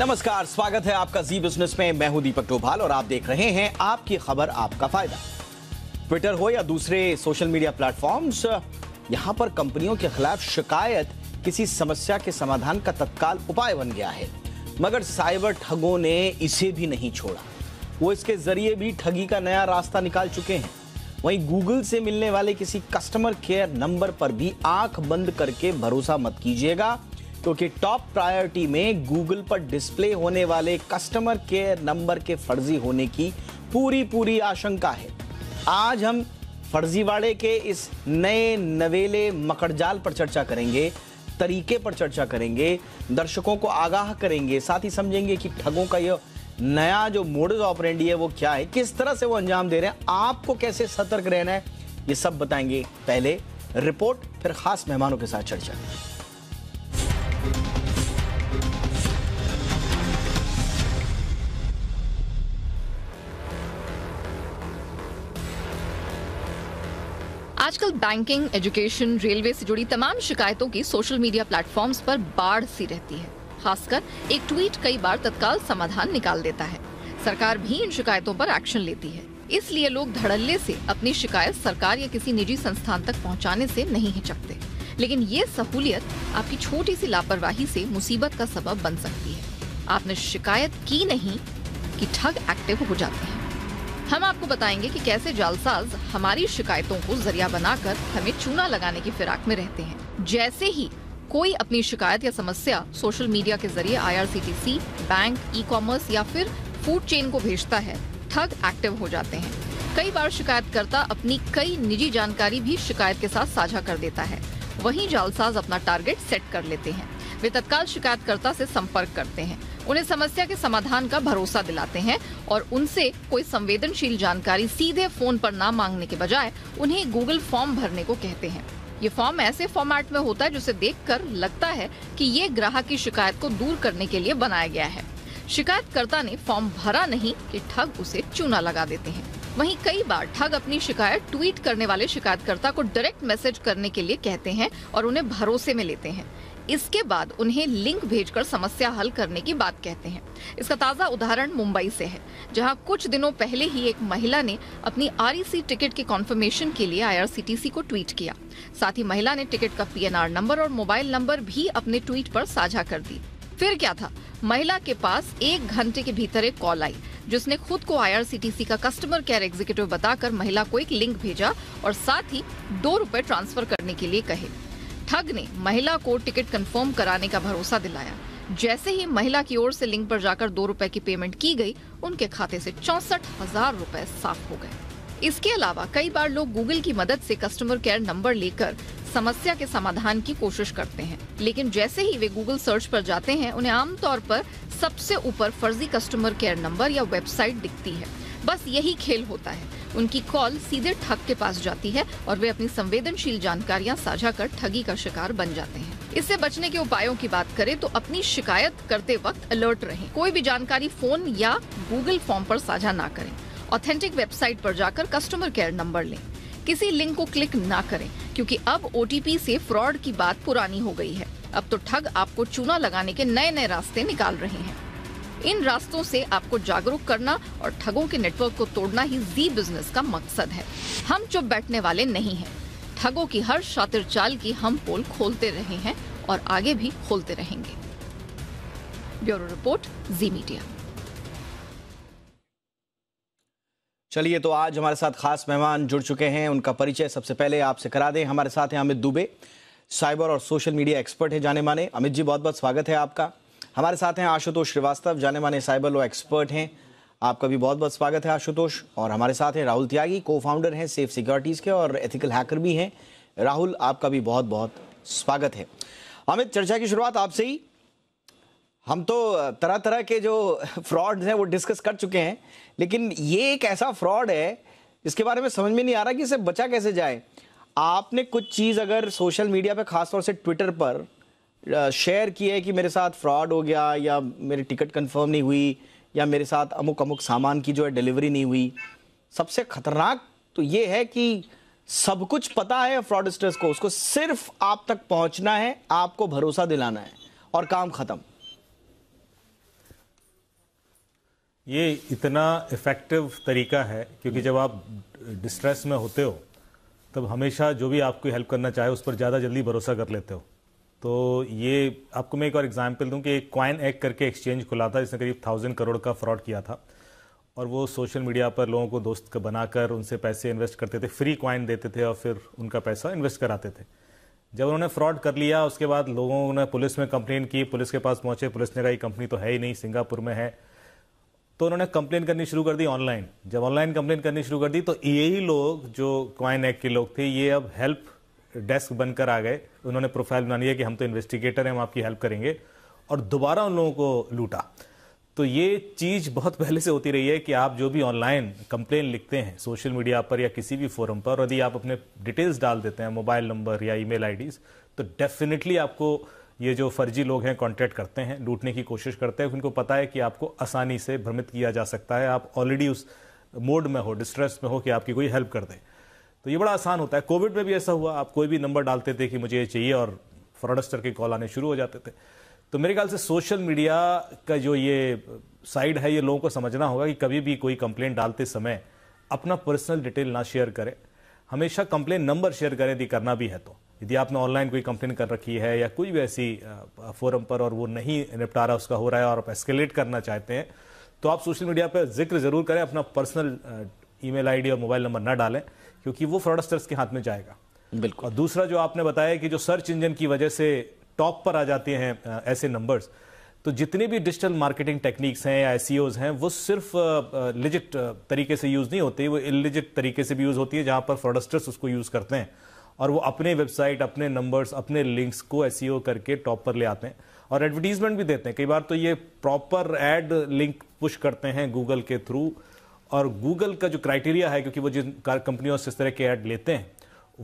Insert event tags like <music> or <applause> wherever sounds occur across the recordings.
नमस्कार स्वागत है आपका जी बिजनेस में मैं हूं दीपक डोभाल और आप देख रहे हैं आपकी खबर आपका फायदा ट्विटर हो या दूसरे सोशल मीडिया प्लेटफॉर्म्स यहां पर कंपनियों के खिलाफ शिकायत किसी समस्या के समाधान का तत्काल उपाय बन गया है मगर साइबर ठगों ने इसे भी नहीं छोड़ा वो इसके जरिए भी ठगी का नया रास्ता निकाल चुके हैं वहीं गूगल से मिलने वाले किसी कस्टमर केयर नंबर पर भी आंख बंद करके भरोसा मत कीजिएगा क्योंकि टॉप प्रायोरिटी में गूगल पर डिस्प्ले होने वाले कस्टमर केयर नंबर के फर्जी होने की पूरी पूरी आशंका है आज हम फर्जीवाड़े के इस नए नवेले मकड़जाल पर चर्चा करेंगे तरीके पर चर्चा करेंगे दर्शकों को आगाह करेंगे साथ ही समझेंगे कि ठगों का यह नया जो मोडल ऑपरेंडी है वो क्या है किस तरह से वो अंजाम दे रहे हैं आपको कैसे सतर्क रहना है ये सब बताएंगे पहले रिपोर्ट फिर खास मेहमानों के साथ चर्चा आजकल बैंकिंग एजुकेशन रेलवे से जुड़ी तमाम शिकायतों की सोशल मीडिया प्लेटफॉर्म्स पर बाढ़ सी रहती है खासकर एक ट्वीट कई बार तत्काल समाधान निकाल देता है सरकार भी इन शिकायतों पर एक्शन लेती है इसलिए लोग धड़ल्ले से अपनी शिकायत सरकार या किसी निजी संस्थान तक पहुंचाने से नहीं हिचकते लेकिन ये सहूलियत आपकी छोटी सी लापरवाही से मुसीबत का सबब बन सकती है आपने शिकायत की नहीं कि ठग एक्टिव हो जाते हैं हम आपको बताएंगे कि कैसे जालसाज हमारी शिकायतों को जरिया बनाकर हमें चूना लगाने की फिराक में रहते हैं जैसे ही कोई अपनी शिकायत या समस्या सोशल मीडिया के जरिए आई बैंक ई कॉमर्स या फिर फूड चेन को भेजता है ठग एक्टिव हो जाते हैं कई बार शिकायतकर्ता अपनी कई निजी जानकारी भी शिकायत के साथ साझा कर देता है वहीं जालसाज अपना टारगेट सेट कर लेते हैं वे तत्काल शिकायतकर्ता से संपर्क करते हैं उन्हें समस्या के समाधान का भरोसा दिलाते हैं और उनसे कोई संवेदनशील जानकारी सीधे फोन पर ना मांगने के बजाय उन्हें गूगल फॉर्म भरने को कहते हैं ये फॉर्म ऐसे फॉर्मेट में होता है जिसे कर लगता है की ये ग्राहक की शिकायत को दूर करने के लिए बनाया गया है शिकायतकर्ता ने फॉर्म भरा नहीं कि ठग उसे चूना लगा देते हैं वहीं कई बार ठग अपनी शिकायत ट्वीट करने वाले शिकायतकर्ता को डायरेक्ट मैसेज करने के लिए कहते हैं और उन्हें भरोसे में लेते हैं इसके बाद उन्हें लिंक भेजकर समस्या हल करने की बात कहते हैं इसका ताजा उदाहरण मुंबई से है जहां कुछ दिनों पहले ही एक महिला ने अपनी आर टिकट के कॉन्फर्मेशन के लिए आई को ट्वीट किया साथ ही महिला ने टिकट का पी नंबर और मोबाइल नंबर भी अपने ट्वीट आरोप साझा कर दी फिर क्या था महिला के पास एक घंटे के भीतर एक कॉल आई जिसने खुद को आई का कस्टमर केयर एग्जीक्यूटिव बताकर महिला को एक लिंक भेजा और साथ ही दो रूपए ट्रांसफर करने के लिए कहे ठग ने महिला को टिकट कंफर्म कराने का भरोसा दिलाया जैसे ही महिला की ओर से लिंक पर जाकर दो रुपए की पेमेंट की गई उनके खाते से चौसठ हजार रूपए साफ हो गए इसके अलावा कई बार लोग गूगल की मदद से कस्टमर केयर नंबर लेकर समस्या के समाधान की कोशिश करते हैं लेकिन जैसे ही वे गूगल सर्च पर जाते हैं उन्हें आमतौर पर सबसे ऊपर फर्जी कस्टमर केयर नंबर या वेबसाइट दिखती है बस यही खेल होता है उनकी कॉल सीधे ठग के पास जाती है और वे अपनी संवेदनशील जानकारियां साझा कर ठगी का शिकार बन जाते हैं इससे बचने के उपायों की बात करें तो अपनी शिकायत करते वक्त अलर्ट रहें। कोई भी जानकारी फोन या गूगल फॉर्म पर साझा ना करें ऑथेंटिक वेबसाइट पर जाकर कस्टमर केयर नंबर लें किसी लिंक को क्लिक ना करें क्योंकि अब ओ टी फ्रॉड की बात पुरानी हो गई है अब तो ठग आपको चूना लगाने के नए नए रास्ते निकाल रहे हैं इन रास्तों से आपको जागरूक करना और ठगों के नेटवर्क को तोड़ना ही जी बिजनेस का मकसद है हम चुप बैठने वाले नहीं है ठगों की हर शातिर चाल की हम पोल खोलते रहे हैं और आगे भी खोलते रहेंगे ब्यूरो रिपोर्ट जी मीडिया चलिए तो आज हमारे साथ खास मेहमान जुड़ चुके हैं उनका परिचय सबसे पहले आपसे करा दें हमारे साथ हैं अमित दुबे साइबर और सोशल मीडिया एक्सपर्ट है जाने माने अमित जी बहुत बहुत स्वागत है आपका हमारे साथ हैं आशुतोष श्रीवास्तव जाने माने साइबर लॉ एक्सपर्ट हैं आपका भी बहुत बहुत स्वागत है आशुतोष और हमारे साथ हैं राहुल त्यागी को फाउंडर हैं सेफ सिक्योरिटीज़ के और एथिकल हैकर भी हैं राहुल आपका भी बहुत बहुत स्वागत है अमित चर्चा की शुरुआत आपसे ही हम तो तरह तरह के जो फ्रॉड हैं वो डिस्कस कर चुके हैं लेकिन ये एक ऐसा फ्रॉड है इसके बारे में समझ में नहीं आ रहा कि इसे बचा कैसे जाए आपने कुछ चीज़ अगर सोशल मीडिया पर खासतौर से ट्विटर पर शेयर किए कि मेरे साथ फ्रॉड हो गया या मेरी टिकट कंफर्म नहीं हुई या मेरे साथ अमुक अमुक सामान की जो है डिलीवरी नहीं हुई सबसे खतरनाक तो ये है कि सब कुछ पता है फ्रॉडस्टर्स को उसको सिर्फ आप तक पहुंचना है आपको भरोसा दिलाना है और काम खत्म ये इतना इफ़ेक्टिव तरीका है क्योंकि जब आप डिस्ट्रेस में होते हो तब हमेशा जो भी आपको हेल्प करना चाहे उस पर ज़्यादा जल्दी भरोसा कर लेते हो तो ये आपको मैं एक और एग्जाम्पल दूं कि एक क्वाइन एक्ट करके एक्सचेंज खुला था जिसने करीब थाउजेंड करोड़ का फ्रॉड किया था और वो सोशल मीडिया पर लोगों को दोस्त बनाकर उनसे पैसे इन्वेस्ट करते थे फ्री क्वाइन देते थे और फिर उनका पैसा इन्वेस्ट कराते थे जब उन्होंने फ्रॉड कर लिया उसके बाद लोगों ने पुलिस में कंप्लेन की पुलिस के पास पहुंचे पुलिस ने कहा कंपनी तो है ही नहीं सिंगापुर में है तो उन्होंने कंप्लेन करनी शुरू कर दी ऑनलाइन जब ऑनलाइन कंप्लेन करनी शुरू कर दी तो यही लोग जो क्वाइन एक्ट के लोग थे ये अब हेल्प डेस्क बनकर आ गए उन्होंने प्रोफाइल बना लिया कि हम तो इन्वेस्टिगेटर हैं हम आपकी हेल्प करेंगे और दोबारा उन लोगों को लूटा तो ये चीज़ बहुत <laughs> पहले से होती रही है कि आप जो भी ऑनलाइन कंप्लेन लिखते हैं सोशल मीडिया पर या किसी भी फोरम पर यदि आप अपने डिटेल्स डाल देते हैं मोबाइल नंबर या ईमेल आईडीज तो डेफिनेटली आपको ये जो फर्जी लोग हैं कॉन्टैक्ट करते हैं लूटने की कोशिश करते हैं उनको पता है कि आपको आसानी से भ्रमित किया जा सकता है आप ऑलरेडी उस मोड में हो डिस्ट्रेस में हो कि आपकी कोई हेल्प कर दे तो ये बड़ा आसान होता है कोविड में भी ऐसा हुआ आप कोई भी नंबर डालते थे कि मुझे ये चाहिए और फ्रॉडस्टर के कॉल आने शुरू हो जाते थे तो मेरे ख्याल से सोशल मीडिया का जो ये साइड है ये लोगों को समझना होगा कि कभी भी कोई कंप्लेन डालते समय अपना पर्सनल डिटेल ना शेयर करें हमेशा कंप्लेन नंबर शेयर करें यदि करना भी है तो यदि आपने ऑनलाइन कोई कंप्लेन कर रखी है या कोई भी ऐसी फोरम पर और वो नहीं निपटारा उसका हो रहा है और आप एस्केलेट करना चाहते हैं तो आप सोशल मीडिया पर जिक्र जरूर करें अपना पर्सनल ईमेल आईडी और मोबाइल नंबर ना डालें क्योंकि वो फ्रॉडस्टर्स के हाथ में जाएगा बिल्कुल और दूसरा जो आपने बताया कि जो सर्च इंजन की वजह से टॉप पर आ जाते हैं ऐसे नंबर्स तो जितने भी डिजिटल मार्केटिंग टेक्निक्स हैं या एस e हैं वो सिर्फ लिजिट तरीके से यूज़ नहीं होती वो इलिजिट तरीके से भी यूज़ होती है जहां पर फ्रॉडस्टर्स उसको यूज़ करते हैं और वो अपने वेबसाइट अपने नंबर्स अपने लिंक्स को एस e करके टॉप पर ले आते हैं और एडवर्टीजमेंट भी देते हैं कई बार तो ये प्रॉपर एड लिंक पुश करते हैं गूगल के थ्रू और गूगल का जो क्राइटेरिया है क्योंकि वो जिन कंपनियों से इस तरह के ऐड लेते हैं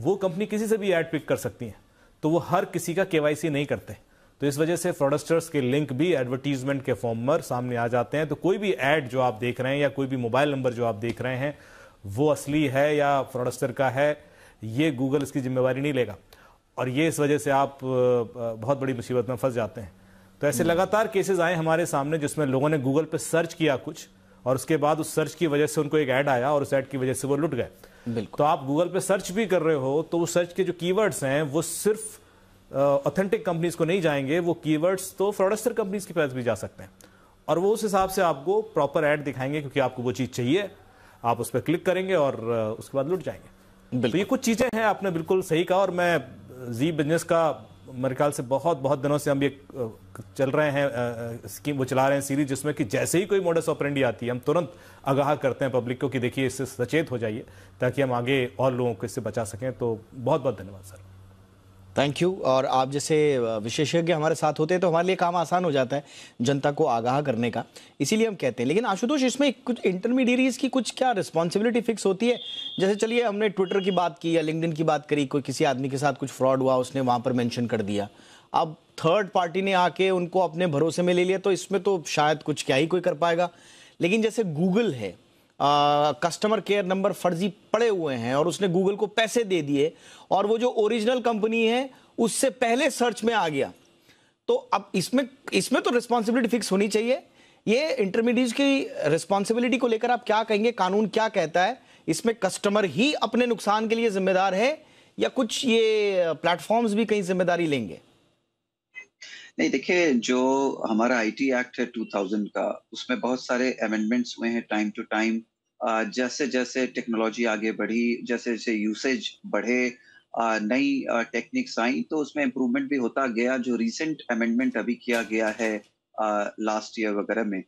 वो कंपनी किसी से भी ऐड पिक कर सकती हैं तो वो हर किसी का केवाईसी नहीं करते तो इस वजह से फ्रॉडस्टर्स के लिंक भी एडवर्टीजमेंट के फॉर्म पर सामने आ जाते हैं तो कोई भी ऐड जो आप देख रहे हैं या कोई भी मोबाइल नंबर जो आप देख रहे हैं वो असली है या फ्रॉडस्टर का है ये गूगल इसकी जिम्मेवारी नहीं लेगा और ये इस वजह से आप बहुत बड़ी मुसीबत में फंस जाते हैं तो ऐसे हम्म। लगातार केसेस आए हमारे सामने जिसमें लोगों ने गूगल पर सर्च किया कुछ और उसके बाद उस सर्च की वजह से उनको एक ऐड आया और उस ऐड की वजह से वो लुट गए तो आप गूगल पे सर्च भी कर रहे हो तो उस सर्च के जो कीवर्ड्स हैं वो सिर्फ ऑथेंटिक कंपनीज को नहीं जाएंगे वो कीवर्ड्स तो फ्रॉडस्टर कंपनीज के पास भी जा सकते हैं और वो उस हिसाब से आपको प्रॉपर एड दिखाएंगे क्योंकि आपको वो चीज चाहिए आप उस पर क्लिक करेंगे और उसके बाद लुट जाएंगे तो ये कुछ चीजें हैं आपने बिल्कुल सही कहा और मैं जी बिजनेस का मेरे ख्याल से बहुत बहुत दिनों से हम ये चल रहे हैं स्कीम वो चला रहे हैं सीरीज जिसमें कि जैसे ही कोई मॉडस ऑपरेंडी आती है हम तुरंत आगाह करते हैं पब्लिक को कि देखिए इससे सचेत हो जाइए ताकि हम आगे और लोगों को इससे बचा सकें तो बहुत बहुत धन्यवाद सर थैंक यू और आप जैसे विशेषज्ञ हमारे साथ होते हैं तो हमारे लिए काम आसान हो जाता है जनता को आगाह करने का इसीलिए हम कहते हैं लेकिन आशुतोष इसमें कुछ इंटरमीडियरीज़ की कुछ क्या रिस्पॉन्सिबिलिटी फिक्स होती है जैसे चलिए हमने ट्विटर की बात की या लिंकडिन की बात करी कोई किसी आदमी के साथ कुछ फ्रॉड हुआ उसने वहाँ पर मैंशन कर दिया अब थर्ड पार्टी ने आके उनको अपने भरोसे में ले लिया तो इसमें तो शायद कुछ क्या ही कोई कर पाएगा लेकिन जैसे गूगल है कस्टमर केयर नंबर फर्जी पड़े हुए हैं और उसने गूगल को पैसे दे दिए और वो जो ओरिजिनल कंपनी है उससे पहले सर्च में आ गया तो अब इसमें इसमें तो रिस्पॉन्सिबिलिटी फिक्स होनी चाहिए ये इंटरमीडिएट की रिस्पॉन्सिबिलिटी को लेकर आप क्या कहेंगे कानून क्या कहता है इसमें कस्टमर ही अपने नुकसान के लिए जिम्मेदार है या कुछ ये प्लेटफॉर्म्स भी कहीं जिम्मेदारी लेंगे नहीं देखिए जो हमारा आईटी एक्ट है 2000 का उसमें बहुत सारे अमेंडमेंट्स हुए हैं टाइम टू टाइम जैसे जैसे टेक्नोलॉजी आगे बढ़ी जैसे जैसे यूसेज बढ़े नई टेक्निक्स आई तो उसमें इम्प्रूवमेंट भी होता गया जो रिसेंट अमेंडमेंट अभी किया गया है लास्ट ईयर वगैरह में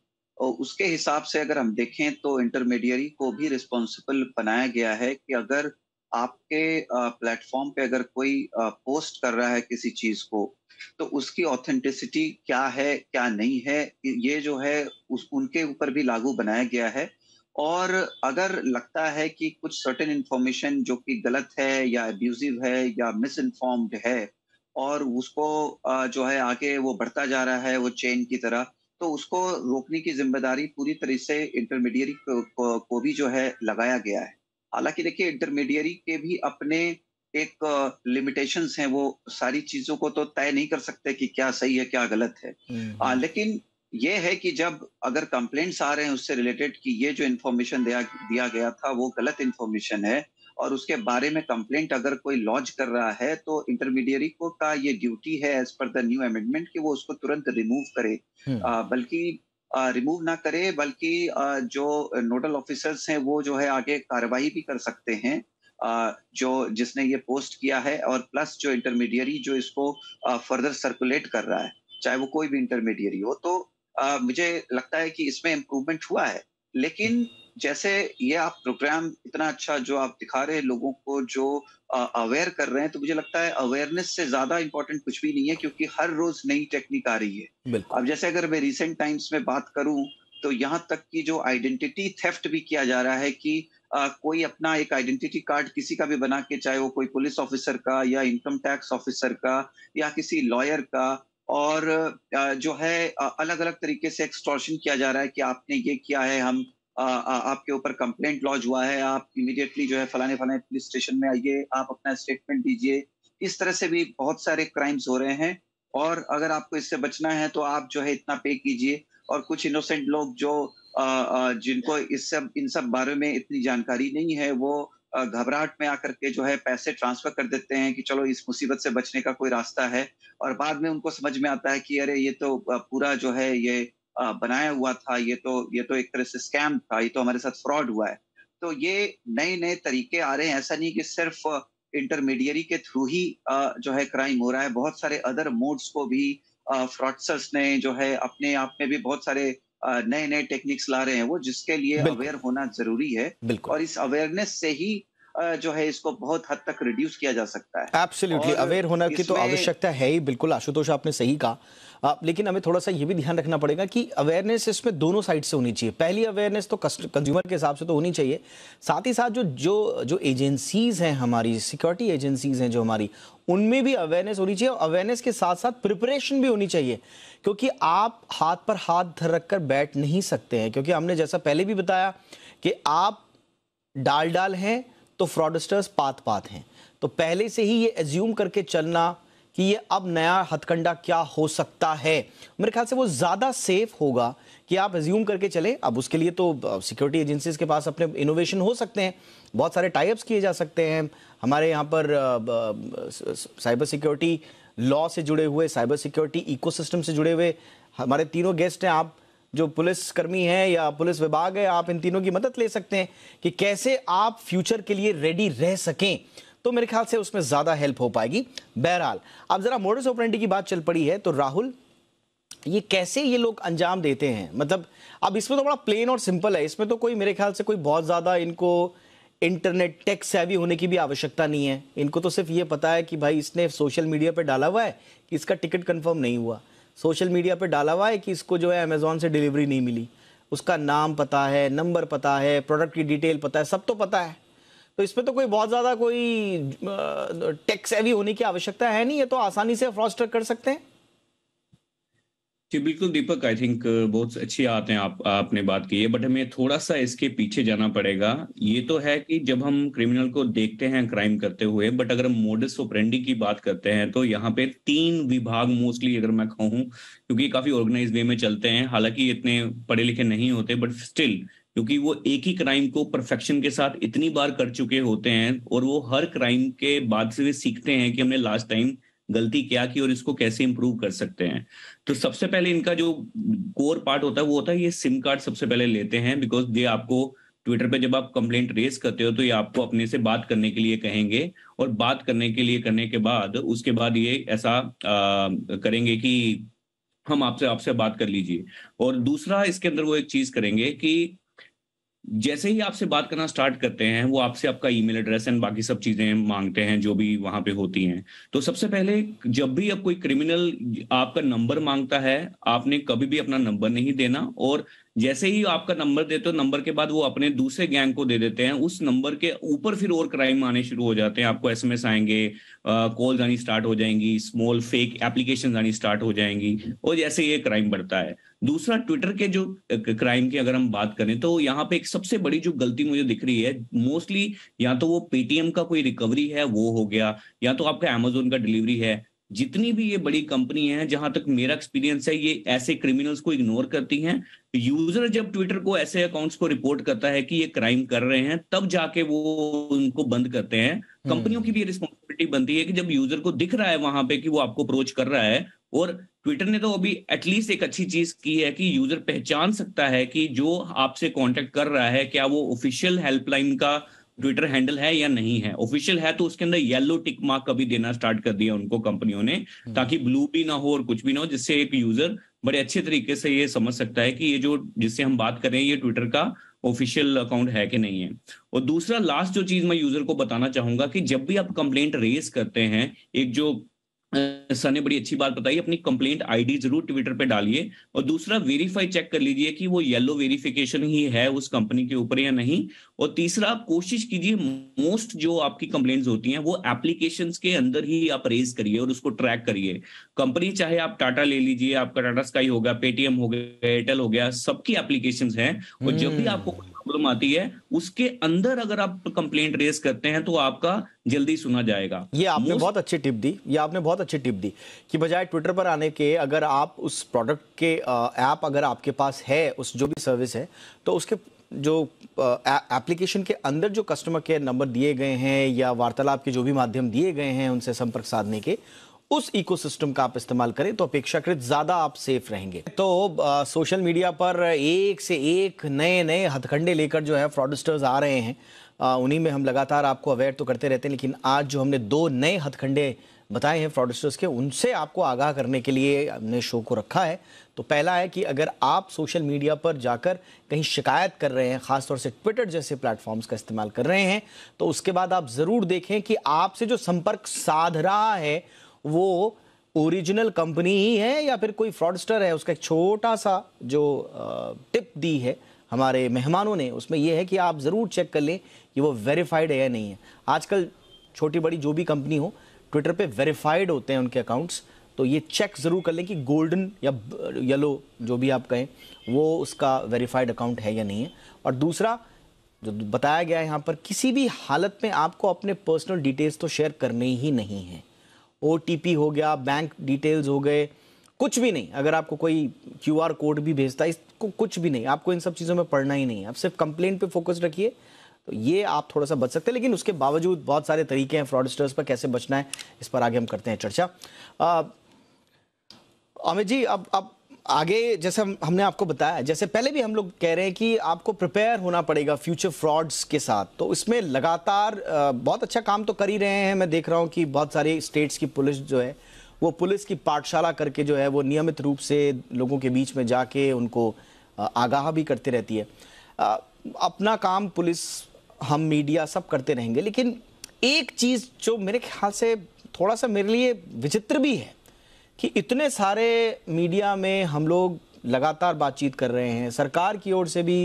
और उसके हिसाब से अगर हम देखें तो इंटरमीडियरी को भी रिस्पॉन्सिबल बनाया गया है कि अगर आपके प्लेटफॉर्म पे अगर कोई पोस्ट कर रहा है किसी चीज को तो उसकी ऑथेंटिसिटी क्या है क्या नहीं है ये जो है उस उनके ऊपर भी लागू बनाया गया है और अगर लगता है कि कुछ सर्टेन इंफॉर्मेशन जो कि गलत है या एब्यूजिव है या मिस इन्फॉर्म्ड है और उसको जो है आगे वो बढ़ता जा रहा है वो चेन की तरह तो उसको रोकने की जिम्मेदारी पूरी तरह से इंटरमीडिएट को, को, को भी जो है लगाया गया है हालांकि देखिए इंटरमीडियरी के भी अपने एक लिमिटेशंस हैं वो सारी चीजों को तो तय नहीं कर सकते कि क्या सही है क्या गलत है हम्म, आ, हम्म। लेकिन ये है कि जब अगर कंप्लेंट्स आ रहे हैं उससे रिलेटेड कि ये जो इन्फॉर्मेशन दिया दिया गया था वो गलत इन्फॉर्मेशन है और उसके बारे में कंप्लेंट अगर कोई लॉन्च कर रहा है तो इंटरमीडियरी को का ये ड्यूटी है as per the new amendment कि वो उसको तुरंत रिमूव करे हम्म। बल्कि रिमूव ना करे बल्कि जो नोडल ऑफिसर्स हैं वो जो है आगे कार्रवाई भी कर सकते हैं जो जिसने ये पोस्ट किया है और प्लस जो इंटरमीडियरी जो इसको फर्दर सर्कुलेट कर रहा है चाहे वो कोई भी इंटरमीडियरी हो तो मुझे लगता है कि इसमें इम्प्रूवमेंट हुआ है लेकिन जैसे ये आप प्रोग्राम इतना अच्छा जो आप दिखा रहे हैं लोगों को जो अवेयर कर रहे हैं तो मुझे लगता है अवेयरनेस से ज्यादा इंपॉर्टेंट कुछ भी नहीं है क्योंकि हर रोज नई टेक्निक आ रही है अब जैसे अगर मैं रिसेंट टाइम्स में बात करूं तो यहाँ तक कि जो आइडेंटिटी थेफ्ट भी किया जा रहा है कि आ, कोई अपना एक आइडेंटिटी कार्ड किसी का भी बना के चाहे वो कोई पुलिस ऑफिसर का या इनकम टैक्स ऑफिसर का या किसी लॉयर का और जो है अलग अलग तरीके से एक्सटॉर्शन किया जा रहा है कि आपने ये किया है हम आपके ऊपर कंप्लेंट लॉज हुआ है आप इमीडिएटली जो है फलाने फलाने पुलिस स्टेशन में आइए आप अपना स्टेटमेंट दीजिए इस तरह से भी बहुत सारे क्राइम्स हो रहे हैं और अगर आपको इससे बचना है तो आप जो है इतना पे कीजिए और कुछ इनोसेंट लोग जो जिनको इस सब इन सब बारे में इतनी जानकारी नहीं है वो घबराहट में आकर के जो है पैसे ट्रांसफर कर देते हैं कि चलो इस मुसीबत से बचने का कोई रास्ता है और बाद में उनको समझ में आता है कि अरे ये तो पूरा जो है ये बनाया हुआ था ये तो ये तो एक तरह से स्कैम था ये तो हमारे साथ फ्रॉड हुआ है तो ये नए नए तरीके आ रहे हैं ऐसा नहीं कि सिर्फ इंटरमीडियरी के थ्रू ही जो है क्राइम हो रहा है बहुत सारे अदर मोड्स को भी फ्रॉडसर्स ने जो है अपने आप में भी बहुत सारे नए नए टेक्निक्स ला रहे हैं वो जिसके लिए अवेयर होना जरूरी है और इस अवेयरनेस से ही जो है इसको बहुत हद तक रिड्यूस किया जा सकता है एब्सोल्युटली अवेयर होना की तो आवश्यकता है ही बिल्कुल आशुतोष आपने सही कहा आप लेकिन हमें थोड़ा सा ये भी ध्यान रखना पड़ेगा कि अवेयरनेस इसमें दोनों साइड से होनी चाहिए पहली अवेयरनेस तो कंज्यूमर के हिसाब से तो होनी चाहिए साथ ही साथ जो जो जो एजेंसीज़ हैं हमारी सिक्योरिटी एजेंसीज़ हैं जो हमारी उनमें भी अवेयरनेस होनी चाहिए और अवेयरनेस के साथ साथ प्रिपरेशन भी होनी चाहिए क्योंकि आप हाथ पर हाथ धर रख कर बैठ नहीं सकते हैं क्योंकि हमने जैसा पहले भी बताया कि आप डाल डाल हैं तो फ्रॉडस्टर्स पात पात हैं तो पहले से ही ये एज्यूम करके चलना कि ये अब नया हथकंडा क्या हो सकता है मेरे ख्याल से वो ज़्यादा सेफ होगा कि आप एज्यूम करके चले अब उसके लिए तो सिक्योरिटी एजेंसीज के पास अपने इनोवेशन हो सकते हैं बहुत सारे टाइप्स किए जा सकते हैं हमारे यहाँ पर साइबर सिक्योरिटी लॉ से जुड़े हुए साइबर सिक्योरिटी इकोसिस्टम से जुड़े हुए हमारे तीनों गेस्ट हैं आप जो पुलिसकर्मी हैं या पुलिस विभाग है आप इन तीनों की मदद ले सकते हैं कि कैसे आप फ्यूचर के लिए रेडी रह सकें तो मेरे ख्याल से उसमें ज़्यादा हेल्प हो पाएगी बहरहाल अब ज़रा मोडस ऑपरेंटी की बात चल पड़ी है तो राहुल ये कैसे ये लोग अंजाम देते हैं मतलब अब इसमें तो बड़ा प्लेन और सिंपल है इसमें तो कोई मेरे ख्याल से कोई बहुत ज़्यादा इनको इंटरनेट टेक सेवी होने की भी आवश्यकता नहीं है इनको तो सिर्फ ये पता है कि भाई इसने सोशल मीडिया पर डाला हुआ है कि इसका टिकट कंफर्म नहीं हुआ सोशल मीडिया पे डाला हुआ है कि इसको जो है अमेज़ोन से डिलीवरी नहीं मिली उसका नाम पता है नंबर पता है प्रोडक्ट की डिटेल पता है सब तो पता है तो इसमें तो कोई बहुत ज़्यादा कोई टैक्स हैवी होने की आवश्यकता है नहीं ये तो आसानी से फ्रॉस्टर कर सकते हैं जी बिल्कुल दीपक आई थिंक uh, बहुत अच्छी आते हैं आप आपने बात की है बट हमें थोड़ा सा इसके पीछे जाना पड़ेगा ये तो है कि जब हम क्रिमिनल को देखते हैं क्राइम करते हुए बट अगर हम मोडस ऑपरेंडी की बात करते हैं तो यहाँ पे तीन विभाग मोस्टली अगर मैं कहूँ क्योंकि काफी ऑर्गेनाइज वे में चलते हैं हालांकि इतने पढ़े लिखे नहीं होते बट स्टिल क्योंकि वो एक ही क्राइम को परफेक्शन के साथ इतनी बार कर चुके होते हैं और वो हर क्राइम के बाद से वे सीखते हैं कि हमने लास्ट टाइम गलती क्या की और इसको कैसे इंप्रूव कर सकते हैं तो सबसे पहले इनका जो कोर पार्ट होता है वो होता है ये सिम कार्ड सबसे पहले लेते हैं बिकॉज ये आपको ट्विटर पे जब आप कंप्लेंट रेस करते हो तो ये आपको अपने से बात करने के लिए कहेंगे और बात करने के लिए करने के बाद उसके बाद ये ऐसा आ, करेंगे कि हम आपसे आपसे बात कर लीजिए और दूसरा इसके अंदर वो एक चीज करेंगे कि जैसे ही आपसे बात करना स्टार्ट करते हैं वो आपसे आपका ईमेल एड्रेस एंड बाकी सब चीजें मांगते हैं जो भी वहां पे होती हैं तो सबसे पहले जब भी अब कोई क्रिमिनल आपका नंबर मांगता है आपने कभी भी अपना नंबर नहीं देना और जैसे ही आपका नंबर देते हो नंबर के बाद वो अपने दूसरे गैंग को दे देते हैं उस नंबर के ऊपर फिर और क्राइम आने शुरू हो जाते हैं आपको एसएमएस आएंगे कॉल्स आनी स्टार्ट हो जाएंगी स्मॉल फेक एप्लीकेशन आनी स्टार्ट हो जाएंगी और जैसे ये क्राइम बढ़ता है दूसरा ट्विटर के जो क्राइम की अगर हम बात करें तो यहाँ पे एक सबसे बड़ी जो गलती मुझे दिख रही है मोस्टली या तो वो पेटीएम का कोई रिकवरी है वो हो गया या तो आपका अमेजोन का डिलीवरी है जितनी भी ये बड़ी कंपनी है जहां तक मेरा एक्सपीरियंस है ये ऐसे क्रिमिनल्स को इग्नोर करती हैं यूजर जब ट्विटर को ऐसे अकाउंट्स को रिपोर्ट करता है कि ये क्राइम कर रहे हैं तब जाके वो उनको बंद करते हैं हम्म। कंपनियों की भी रिस्पॉन्सिबिलिटी बनती है कि जब यूजर को दिख रहा है वहां पे कि वो आपको अप्रोच कर रहा है और ट्विटर ने तो अभी एटलीस्ट एक अच्छी चीज की है कि यूजर पहचान सकता है कि जो आपसे कॉन्टेक्ट कर रहा है क्या वो ऑफिशियल हेल्पलाइन का ट्विटर हैंडल है या नहीं है ऑफिशियल है तो उसके अंदर येलो टिक मार्क कभी देना स्टार्ट कर दिया उनको कंपनियों ने हम्म। ताकि ब्लू भी ना हो और कुछ भी ना हो जिससे एक यूजर बड़े अच्छे तरीके से ये समझ सकता है कि ये जो जिससे हम बात कर रहे हैं ये ट्विटर का ऑफिशियल अकाउंट है कि नहीं है और दूसरा लास्ट जो चीज मैं यूजर को बताना चाहूंगा कि जब भी आप कंप्लेंट रेज करते हैं एक जो सर ने बड़ी अच्छी बात बताई अपनी कंप्लेंट आईडी जरूर ट्विटर पे डालिए और दूसरा वेरीफाई चेक कर लीजिए कि वो येलो वेरिफिकेशन ही है उस कंपनी के ऊपर या नहीं और तीसरा आप कोशिश कीजिए मोस्ट जो आपकी कंप्लेंट्स होती हैं वो एप्लीकेशन के अंदर ही आप रेज करिए और उसको ट्रैक करिए कंपनी चाहे आप टाटा ले लीजिए आपका टाटा स्काई होगा पेटीएम हो गया एयरटेल हो गया सबकी एप्लीकेशन है और जब भी हम्म। आपको प्रॉब्लम आती है उसके अंदर अगर आप कंप्लेंट रेस करते हैं तो आपका जल्दी सुना जाएगा ये आपने बहुत अच्छी टिप दी ये आपने बहुत अच्छी टिप दी कि बजाय ट्विटर पर आने के अगर आप उस प्रोडक्ट के ऐप अगर आपके पास है उस जो भी सर्विस है तो उसके जो एप्लीकेशन के अंदर जो कस्टमर केयर नंबर दिए गए हैं या वार्तालाप के जो भी माध्यम दिए गए हैं उनसे संपर्क साधने के उस इकोसिस्टम का आप इस्तेमाल करें तो अपेक्षाकृत ज्यादा आप सेफ रहेंगे तो आ, सोशल मीडिया पर एक से एक नए नए हथकंडे लेकर जो है फ्रॉडस्टर्स आ रहे हैं उन्हीं में हम लगातार आपको अवेयर तो करते रहते हैं लेकिन आज जो हमने दो नए हथकंडे बताए हैं फ्रॉडस्टर्स के उनसे आपको आगाह करने के लिए हमने शो को रखा है तो पहला है कि अगर आप सोशल मीडिया पर जाकर कहीं शिकायत कर रहे हैं खासतौर से ट्विटर जैसे प्लेटफॉर्म्स का इस्तेमाल कर रहे हैं तो उसके बाद आप ज़रूर देखें कि आपसे जो संपर्क साध रहा है वो ओरिजिनल कंपनी ही है या फिर कोई फ्रॉडस्टर है उसका एक छोटा सा जो टिप दी है हमारे मेहमानों ने उसमें यह है कि आप ज़रूर चेक कर लें कि वो वेरीफाइड है या नहीं है आजकल छोटी बड़ी जो भी कंपनी हो ट्विटर पे वेरीफाइड होते हैं उनके अकाउंट्स तो ये चेक ज़रूर कर लें कि गोल्डन या येलो जो भी आप कहें वो उसका वेरीफाइड अकाउंट है या नहीं है और दूसरा जो बताया गया है यहाँ पर किसी भी हालत में आपको अपने पर्सनल डिटेल्स तो शेयर करने ही नहीं है ओ हो गया बैंक डिटेल्स हो गए कुछ भी नहीं अगर आपको कोई क्यू आर कोड भी भेजता है इसको कुछ भी नहीं आपको इन सब चीज़ों में पढ़ना ही नहीं है आप सिर्फ कंप्लेंट पे फोकस रखिए तो ये आप थोड़ा सा बच सकते हैं लेकिन उसके बावजूद बहुत सारे तरीके हैं फ्रॉडस्टर्स पर कैसे बचना है इस पर आगे हम करते हैं चर्चा अमित जी अब अब आगे जैसे हम हमने आपको बताया जैसे पहले भी हम लोग कह रहे हैं कि आपको प्रिपेयर होना पड़ेगा फ्यूचर फ्रॉड्स के साथ तो इसमें लगातार बहुत अच्छा काम तो कर ही रहे हैं मैं देख रहा हूँ कि बहुत सारे स्टेट्स की पुलिस जो है वो पुलिस की पाठशाला करके जो है वो नियमित रूप से लोगों के बीच में जाके उनको आगाह भी करते रहती है अपना काम पुलिस हम मीडिया सब करते रहेंगे लेकिन एक चीज़ जो मेरे ख्याल से थोड़ा सा मेरे लिए विचित्र भी है कि इतने सारे मीडिया में हम लोग लगातार बातचीत कर रहे हैं सरकार की ओर से भी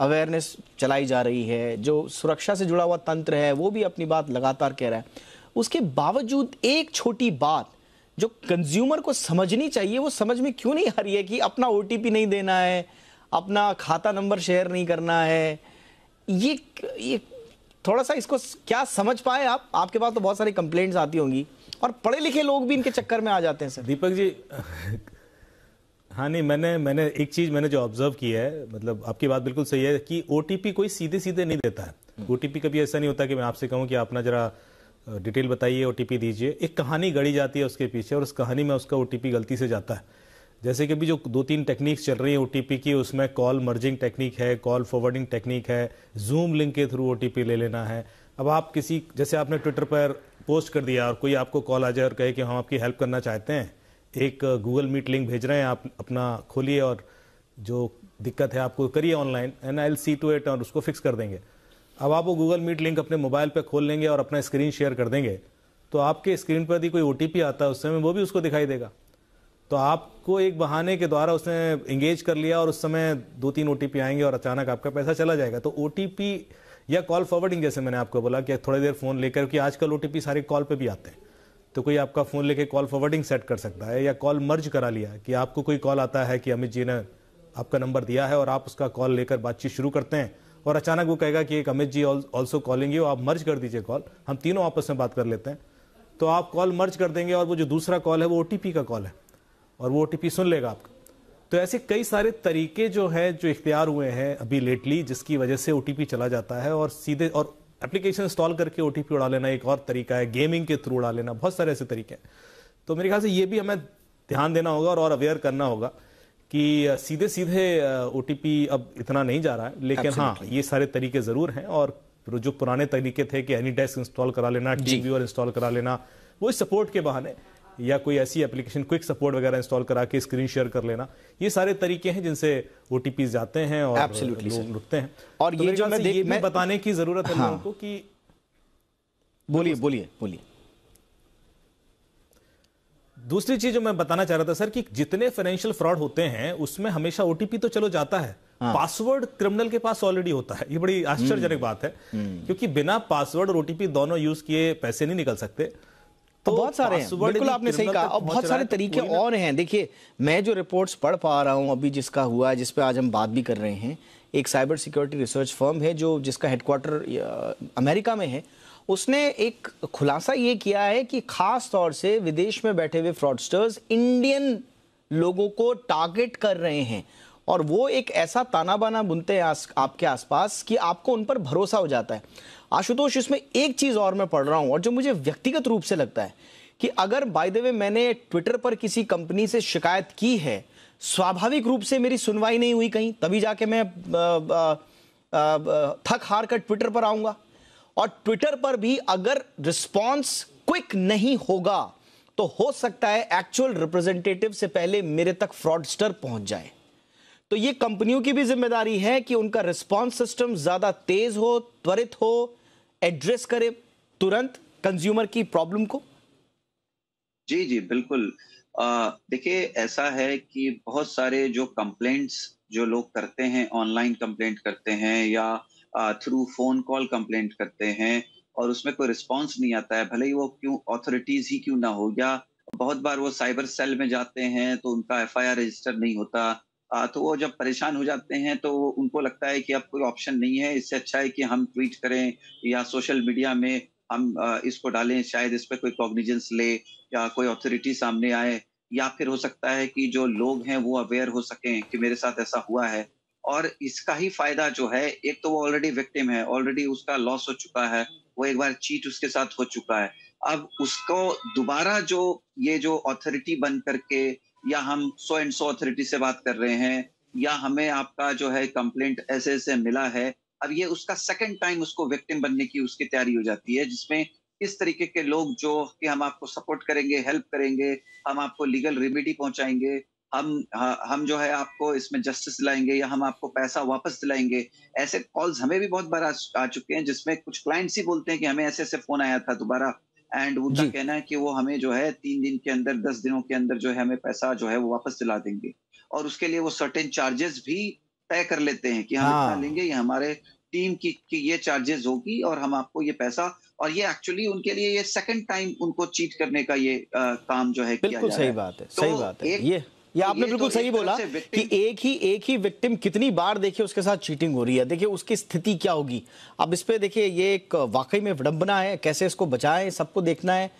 अवेयरनेस चलाई जा रही है जो सुरक्षा से जुड़ा हुआ तंत्र है वो भी अपनी बात लगातार कह रहा है उसके बावजूद एक छोटी बात जो कंज्यूमर को समझनी चाहिए वो समझ में क्यों नहीं आ रही है कि अपना ओ नहीं देना है अपना खाता नंबर शेयर नहीं करना है ये ये थोड़ा सा इसको क्या समझ पाए आप आपके पास तो बहुत सारी कंप्लेंट्स आती होंगी और पढ़े लिखे लोग भी इनके चक्कर में आ जाते हैं सर दीपक जी हाँ नहीं मैंने मैंने एक चीज मैंने जो ऑब्जर्व की है मतलब आपकी बात बिल्कुल सही है कि ओ कोई सीधे सीधे नहीं देता है ओ कभी ऐसा नहीं होता कि मैं आपसे कहूँ कि अपना जरा डिटेल बताइए ओ दीजिए एक कहानी गढ़ी जाती है उसके पीछे और उस कहानी में उसका ओ गलती से जाता है जैसे कि अभी जो दो तीन टेक्निक्स चल रही है ओ की उसमें कॉल मर्जिंग टेक्निक है कॉल फॉरवर्डिंग टेक्निक है जूम लिंक के थ्रू ओ ले लेना है अब आप किसी जैसे आपने ट्विटर पर पोस्ट कर दिया और कोई आपको कॉल आ जाए और कहे कि हम आपकी हेल्प करना चाहते हैं एक गूगल मीट लिंक भेज रहे हैं आप अपना खोलिए और जो दिक्कत है आपको करिए online N I L C two eight और उसको फिक्स कर देंगे अब आप वो गूगल मीट लिंक अपने मोबाइल पर खोल लेंगे और अपना स्क्रीन शेयर कर देंगे तो आपके स्क्रीन पर यदि कोई ओ आता है उस समय वो भी उसको दिखाई देगा तो आपको एक बहाने के द्वारा उसने इंगेज कर लिया और उस समय दो तीन ओ आएंगे और अचानक आपका पैसा चला जाएगा तो ओ या कॉल फॉरवर्डिंग जैसे मैंने आपको बोला कि थोड़ी देर फ़ोन लेकर क्योंकि आजकल ओ सारे कॉल पर भी आते हैं तो कोई आपका फ़ोन लेके कॉल फॉरवर्डिंग सेट कर सकता है या कॉल मर्ज करा लिया कि आपको कोई कॉल आता है कि अमित जी ने आपका नंबर दिया है और आप उसका कॉल लेकर बातचीत शुरू करते हैं और अचानक वो कहेगा कि एक Amit ji also calling you आप मर्ज कर दीजिए कॉल हम तीनों आपस में बात कर लेते हैं तो आप कॉल मर्ज कर देंगे और वो जो दूसरा कॉल है वो ओ का कॉल है और वो ओ सुन लेगा आपका तो ऐसे कई सारे तरीके जो हैं जो इख्तियार हुए हैं अभी लेटली जिसकी वजह से ओ चला जाता है और सीधे और एप्लीकेशन इंस्टॉल करके ओ उड़ा लेना एक और तरीका है गेमिंग के थ्रू उड़ा लेना बहुत सारे ऐसे तरीके हैं तो मेरे ख्याल से ये भी हमें ध्यान देना होगा और, अवेयर करना होगा कि सीधे सीधे ओ अब इतना नहीं जा रहा है लेकिन हाँ ये सारे तरीके ज़रूर हैं और जो पुराने तरीके थे कि एनी डेस्क इंस्टॉल करा लेना टीवी और इंस्टॉल करा लेना वो सपोर्ट के बहाने या कोई ऐसी एप्लीकेशन क्विक सपोर्ट वगैरह इंस्टॉल करा के स्क्रीन शेयर कर लेना ये सारे तरीके हैं जिनसे ओ जाते हैं और रुकते हैं और तो ये जो मैं ये मैं... बताने की जरूरत है हाँ। लोगों को कि बोलिए बोलिए बोलिए दूसरी चीज जो मैं बताना चाह रहा था सर कि जितने फाइनेंशियल फ्रॉड होते हैं उसमें हमेशा ओटीपी तो चलो जाता है हाँ। पासवर्ड क्रिमिनल के पास ऑलरेडी होता है ये बड़ी आश्चर्यजनक हम्म। बात है हम्म। क्योंकि बिना पासवर्ड और ओटीपी दोनों यूज किए पैसे नहीं निकल सकते तो बहुत सारे हैं बिल्कुल आपने सही कहा और बहुत सारे तो तरीके और हैं देखिए मैं जो रिपोर्ट्स पढ़ पा रहा हूं अभी जिसका हुआ है जिस पर आज हम बात भी कर रहे हैं एक साइबर सिक्योरिटी रिसर्च फर्म है जो जिसका हेडक्वार्टर अमेरिका में है उसने एक खुलासा ये किया है कि खास तौर से विदेश में बैठे हुए फ्रॉडस्टर्स इंडियन लोगों को टारगेट कर रहे हैं और वो एक ऐसा ताना बाना बुनते हैं आपके आसपास कि आपको उन पर भरोसा हो जाता है आशुतोष इसमें एक चीज़ और मैं पढ़ रहा हूं और जो मुझे व्यक्तिगत रूप से लगता है कि अगर बाय द वे मैंने ट्विटर पर किसी कंपनी से शिकायत की है स्वाभाविक रूप से मेरी सुनवाई नहीं हुई कहीं तभी जाके मैं आ, आ, आ, थक हार कर ट्विटर पर आऊंगा और ट्विटर पर भी अगर रिस्पॉन्स क्विक नहीं होगा तो हो सकता है एक्चुअल रिप्रेजेंटेटिव से पहले मेरे तक फ्रॉडस्टर पहुंच जाए तो ये कंपनियों की भी जिम्मेदारी है कि उनका रिस्पॉन्स सिस्टम ज़्यादा तेज़ हो त्वरित हो एड्रेस करे तुरंत कंज्यूमर की प्रॉब्लम को जी जी बिल्कुल देखिए ऐसा है कि बहुत सारे जो कंप्लेंट्स जो लोग करते हैं ऑनलाइन कंप्लेंट करते हैं या थ्रू फोन कॉल कंप्लेंट करते हैं और उसमें कोई रिस्पांस नहीं आता है भले ही वो क्यों अथॉरिटीज ही क्यों ना हो या बहुत बार वो साइबर सेल में जाते हैं तो उनका एफआईआर रजिस्टर नहीं होता तो वो जब परेशान हो जाते हैं तो उनको लगता है कि अब कोई ऑप्शन नहीं है इससे अच्छा है कि हम ट्वीट करें या सोशल मीडिया में हम इसको डालें शायद इस पर कोई कॉग्निजेंस ले या कोई अथॉरिटी सामने आए या फिर हो सकता है कि जो लोग हैं वो अवेयर हो सकें कि मेरे साथ ऐसा हुआ है और इसका ही फायदा जो है एक तो वो ऑलरेडी विक्टिम है ऑलरेडी उसका लॉस हो चुका है वो एक बार चीट उसके साथ हो चुका है अब उसको दोबारा जो ये जो अथॉरिटी बन करके या हम सो एंड सो अथॉरिटी से बात कर रहे हैं या हमें आपका जो है कंप्लेंट ऐसे ऐसे मिला है अब ये उसका सेकंड टाइम उसको विक्टिम बनने की उसकी तैयारी हो जाती है जिसमें इस तरीके के लोग जो कि हम आपको सपोर्ट करेंगे हेल्प करेंगे हम आपको लीगल रेमेडी पहुंचाएंगे हम हम जो है आपको इसमें जस्टिस दिलाएंगे या हम आपको पैसा वापस दिलाएंगे ऐसे कॉल्स हमें भी बहुत बार आ, आ चुके हैं जिसमें कुछ क्लाइंट्स ही बोलते हैं कि हमें ऐसे ऐसे फोन आया था दोबारा एंड उनका कहना है कि वो हमें जो है तीन दिन के अंदर दस दिनों के अंदर जो है हमें पैसा जो है वो वापस दिला देंगे और उसके लिए वो सर्टेन चार्जेस भी तय कर लेते हैं कि हम हाँ। लेंगे ये हमारे टीम की, की ये चार्जेस होगी और हम आपको ये पैसा और ये एक्चुअली उनके लिए ये सेकंड टाइम उनको चीट करने का ये आ, काम जो है बिल्कुल सही बात है तो सही बात है ये ये आपने बिल्कुल तो सही बोला कि एक ही एक ही विक्टिम कितनी बार देखिए उसके साथ चीटिंग हो रही है देखिए उसकी स्थिति क्या होगी अब इस पर देखिए ये एक वाकई में विडंबना है कैसे इसको बचाएं सबको देखना है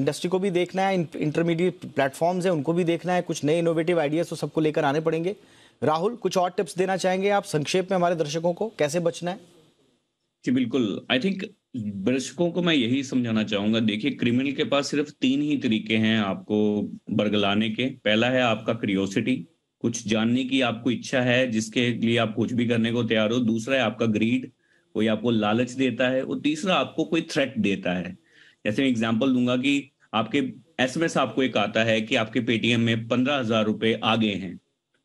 इंडस्ट्री को भी देखना है इंटरमीडिएट प्लेटफॉर्म्स हैं उनको भी देखना है कुछ नए इनोवेटिव आइडियाज तो सबको लेकर आने पड़ेंगे राहुल कुछ और टिप्स देना चाहेंगे आप संक्षेप में हमारे दर्शकों को कैसे बचना है जी बिल्कुल आई थिंक दर्शकों को मैं यही समझाना चाहूंगा देखिए क्रिमिनल के पास सिर्फ तीन ही तरीके हैं आपको बरगलाने के पहला है आपका क्रियोसिटी कुछ जानने की आपको इच्छा है जिसके लिए आप कुछ भी करने को तैयार हो दूसरा है आपका ग्रीड कोई आपको लालच देता है और तीसरा आपको कोई थ्रेट देता है जैसे मैं एग्जाम्पल दूंगा कि आपके एसएमएस आपको एक आता है कि आपके पेटीएम में पंद्रह हजार रुपए आगे हैं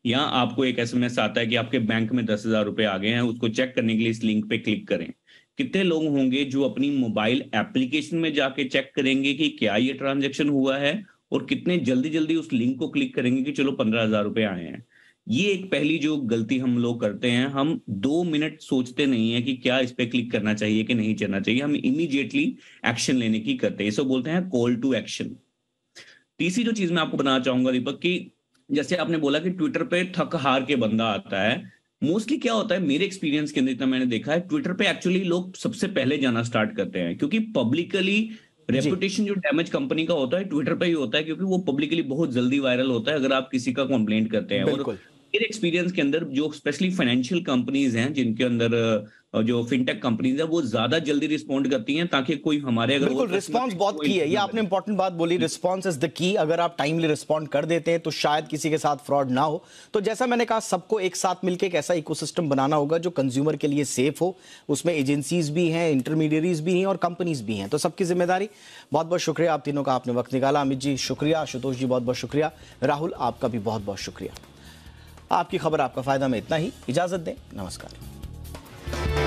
या आपको एक एसएमएस आता है कि आपके बैंक में दस हजार रुपए आगे हैं उसको चेक करने के लिए इस लिंक पे क्लिक करें कितने लोग होंगे जो अपनी मोबाइल एप्लीकेशन में जाके चेक करेंगे कि क्या ये ट्रांजेक्शन हुआ है और कितने जल्दी जल्दी उस लिंक को क्लिक करेंगे कि चलो पंद्रह हजार रुपए आए हैं ये एक पहली जो गलती हम लोग करते हैं हम दो मिनट सोचते नहीं है कि क्या इस पर क्लिक करना चाहिए कि नहीं करना चाहिए हम इमीजिएटली एक्शन लेने की करते हैं इसको बोलते हैं कॉल टू एक्शन तीसरी जो चीज मैं आपको बताना चाहूंगा दीपक की जैसे आपने बोला कि ट्विटर पे थक हार के बंदा आता है मोस्टली क्या होता है मेरे एक्सपीरियंस के अंदर इतना मैंने देखा है ट्विटर पे एक्चुअली लोग सबसे पहले जाना स्टार्ट करते हैं क्योंकि पब्लिकली रेपुटेशन जो डैमेज कंपनी का होता है ट्विटर पे ही होता है क्योंकि वो पब्लिकली बहुत जल्दी वायरल होता है अगर आप किसी का कंप्लेंट करते हैं और मेरे एक्सपीरियंस के अंदर जो स्पेशली फाइनेंशियल कंपनीज हैं जिनके अंदर जो फिनटेक कंपनीज है वो ज्यादा जल्दी रिस्पॉन्ड करती हैं ताकि कोई हमारे अगर बिल्कुल रिस्पॉन्स बहुत की है ये आपने इंपॉर्टेंट बात बोली रिस्पॉन्स इज द की अगर आप टाइमली रिस्पॉन्ड कर देते हैं तो शायद किसी के साथ फ्रॉड ना हो तो जैसा मैंने कहा सबको एक साथ मिलकर एक ऐसा इकोसिस्टम बनाना होगा जो कंज्यूमर के लिए सेफ हो उसमें एजेंसीज भी हैं इंटरमीडियरीज भी हैं और कंपनीज भी हैं तो सबकी जिम्मेदारी बहुत बहुत शुक्रिया आप तीनों का आपने वक्त निकाला अमित जी शुक्रिया आशुतोष जी बहुत बहुत शुक्रिया राहुल आपका भी बहुत बहुत शुक्रिया आपकी खबर आपका फायदा में इतना ही इजाजत दें नमस्कार